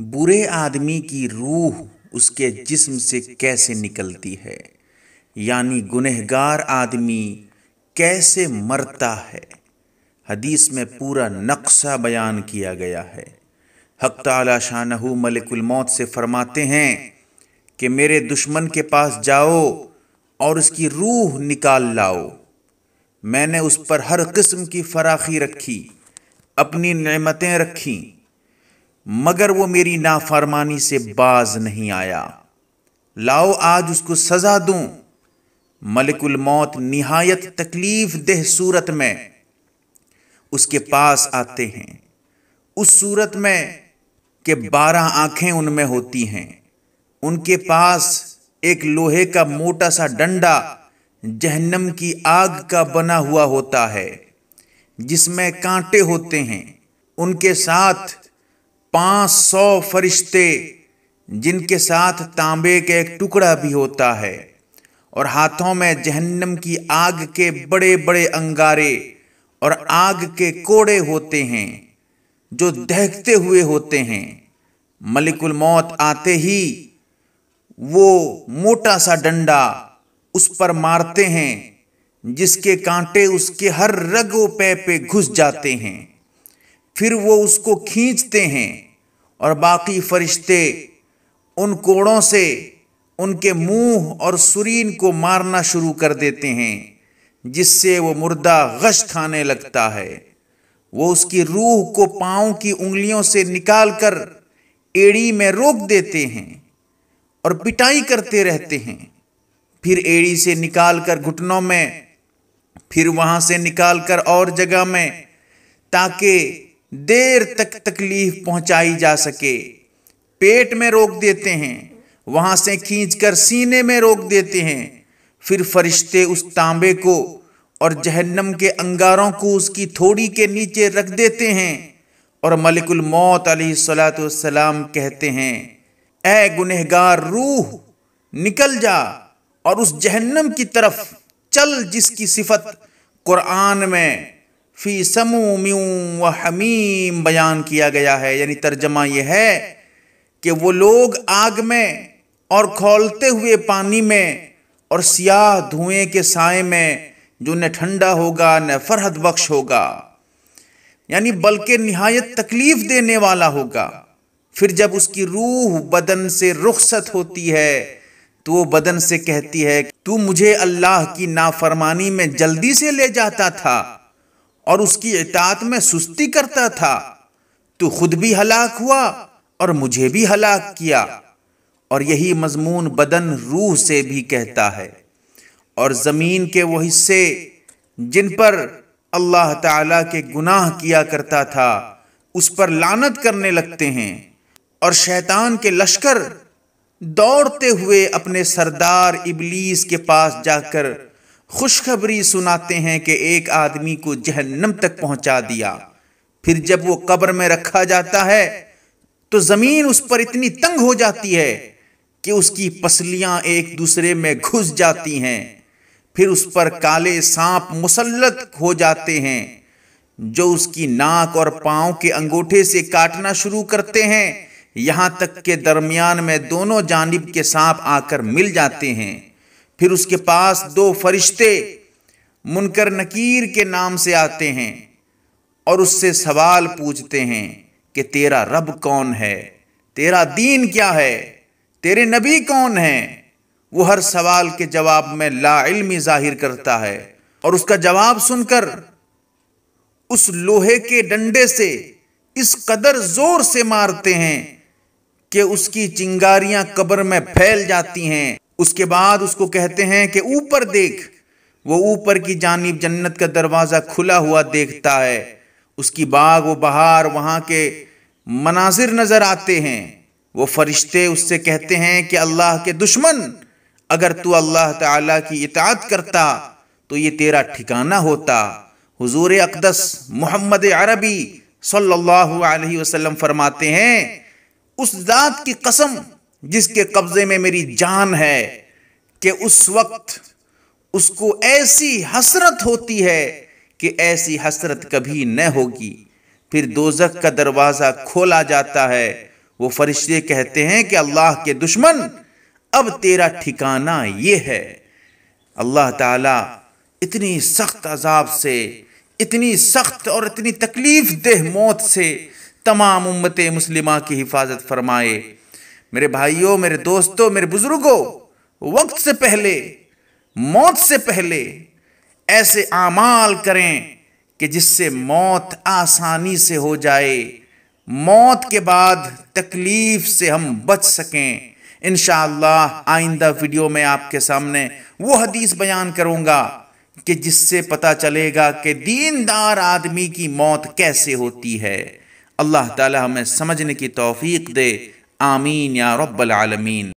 बुरे आदमी की रूह उसके जिस्म से कैसे निकलती है यानी गुनहगार आदमी कैसे मरता है हदीस में पूरा नक्शा बयान किया गया है हक ताला मलिकुल मौत से फरमाते हैं कि मेरे दुश्मन के पास जाओ और उसकी रूह निकाल लाओ मैंने उस पर हर किस्म की फराखी रखी अपनी नमतें रखी मगर वो मेरी नाफरमानी से बाज नहीं आया लाओ आज उसको सजा दूं मलिकुल मौत निहायत तकलीफ देह सूरत में उसके पास आते हैं उस सूरत में के बारह आंखें उनमें होती हैं उनके पास एक लोहे का मोटा सा डंडा जहन्नम की आग का बना हुआ होता है जिसमें कांटे होते हैं उनके साथ पाँच सौ फरिश्ते जिनके साथ तांबे का एक टुकड़ा भी होता है और हाथों में जहन्नम की आग के बड़े बड़े अंगारे और आग के कोड़े होते हैं जो दहकते हुए होते हैं मलिकुल मौत आते ही वो मोटा सा डंडा उस पर मारते हैं जिसके कांटे उसके हर रगों पे पे घुस जाते हैं फिर वो उसको खींचते हैं और बाकी फरिश्ते उन कोड़ों से उनके मुंह और सुरीन को मारना शुरू कर देते हैं जिससे वो मुर्दा गश खाने लगता है वो उसकी रूह को पाँव की उंगलियों से निकालकर एड़ी में रोक देते हैं और पिटाई करते रहते हैं फिर एड़ी से निकालकर घुटनों में फिर वहाँ से निकालकर और जगह में ताकि देर तक तकलीफ पहुंचाई जा सके पेट में रोक देते हैं वहां से खींचकर सीने में रोक देते हैं फिर फरिश्ते उस तांबे को और जहन्नम के अंगारों को उसकी थोड़ी के नीचे रख देते हैं और मलिकुल मौत सलाम कहते हैं ए गुनहगार रूह निकल जा और उस जहन्नम की तरफ चल जिसकी सिफत कुरान में फ़ी समूम्यू व हमीम बयान किया गया है यानी तर्जमा यह है कि वो लोग आग में और खोलते हुए पानी में और सियाह धुएं के साय में जो न ठंडा होगा न फरहद बख्श होगा यानी बल्कि नहायत तकलीफ देने वाला होगा फिर जब उसकी रूह बदन से रुखसत होती है तो वो बदन से कहती है तू मुझे अल्लाह की नाफरमानी में जल्दी से ले जाता था और उसकी एतात में सुस्ती करता था तो खुद भी हलाक हुआ और मुझे भी हलाक किया और यही मजमून बदन रूह से भी कहता है और ज़मीन के वो हिस्से जिन पर अल्लाह ताला के गुनाह किया करता था उस पर लानत करने लगते हैं और शैतान के लश्कर दौड़ते हुए अपने सरदार इबलीस के पास जाकर खुशखबरी सुनाते हैं कि एक आदमी को जहन्नम तक पहुंचा दिया फिर जब वो कब्र में रखा जाता है तो ज़मीन उस पर इतनी तंग हो जाती है कि उसकी पसलियां एक दूसरे में घुस जाती हैं फिर उस पर काले सांप मुसलत हो जाते हैं जो उसकी नाक और पांव के अंगूठे से काटना शुरू करते हैं यहां तक के दरमियान में दोनों जानब के सांप आकर मिल जाते हैं फिर उसके पास दो फरिश्ते मुनकर नकीर के नाम से आते हैं और उससे सवाल पूछते हैं कि तेरा रब कौन है तेरा दीन क्या है तेरे नबी कौन है वो हर सवाल के जवाब में लाइल्मी जाहिर करता है और उसका जवाब सुनकर उस लोहे के डंडे से इस कदर जोर से मारते हैं कि उसकी चिंगारियां कब्र में फैल जाती हैं उसके बाद उसको कहते हैं कि ऊपर देख वो ऊपर की जानब जन्नत का दरवाज़ा खुला हुआ देखता है उसकी बाग व बहार वहाँ के मनाजिर नज़र आते हैं वो फरिश्ते उससे कहते हैं कि अल्लाह के दुश्मन अगर तू अल्लाह ताला की इतात करता तो ये तेरा ठिकाना होता हुजूर अकदस मोहम्मद अरबी सल्लल्लाहु अलैहि वसल्लम फरमाते हैं उस ज़ात की कसम जिसके कब्जे में मेरी जान है कि उस वक्त उसको ऐसी हसरत होती है कि ऐसी हसरत कभी न होगी फिर दोजक का दरवाज़ा खोला जाता है वो फरिश्ते कहते हैं कि अल्लाह के दुश्मन अब तेरा ठिकाना ये है अल्लाह ताला इतनी सख्त अजाब से इतनी सख्त और इतनी तकलीफ देह मौत से तमाम उम्मत मुस्लिमा की हिफाजत फरमाए मेरे भाइयों मेरे दोस्तों मेरे बुजुर्गों वक्त से पहले मौत से पहले ऐसे आमाल करें कि जिससे मौत आसानी से हो जाए मौत के बाद तकलीफ से हम बच सकें इन आइंदा वीडियो में आपके सामने वो हदीस बयान करूंगा कि जिससे पता चलेगा कि दीनदार आदमी की मौत कैसे होती है अल्लाह ताला हमें समझने की तौफीक दे आमीन या रब्बल आलमीन